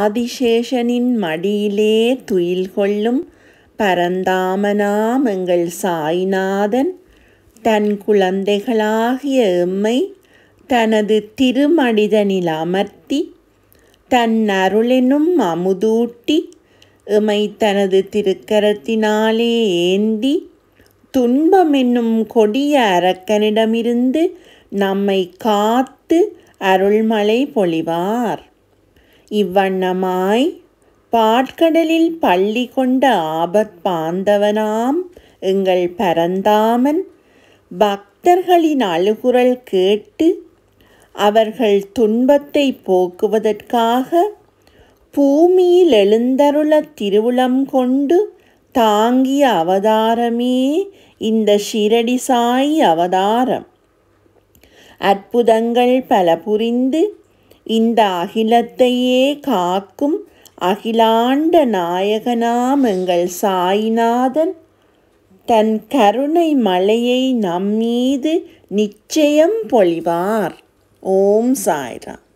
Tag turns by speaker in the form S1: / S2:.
S1: ஆதிசேஷனின் மடியிலே துயில் கொள்ளும் பரந்தாமனாம் எங்கள் சாய்நாதன் தன் குழந்தைகளாகிய எம்மை தனது திருமடிதனில் அமர்த்தி தன் அருளெனும் அமுதூட்டி எமை தனது திருக்கரத்தினாலே ஏந்தி துன்பம் என்னும் கொடிய அரக்கனிடமிருந்து நம்மை காத்து அருள்மழை பொழிவார் இவ்வண்ணமாய் பாட்கடலில் பள்ளி கொண்ட ஆபத் பாந்தவனாம் எங்கள் பரந்தாமன் பக்தர்களின் அழுகுரல் கேட்டு அவர்கள் துன்பத்தை போக்குவதற்காக பூமியில் எழுந்தருள திருவுளம் கொண்டு தாங்கிய அவதாரமே இந்த ஷிரடி சாய் அவதாரம் அற்புதங்கள் பல புரிந்து இந்த அகிலத்தையே காக்கும் அகிலாண்ட நாயகனாம் எங்கள் சாய்நாதன் தன் கருணை மலையை நம்மீது நிச்சயம் பொழிவார் ஓம் சாய்ராம்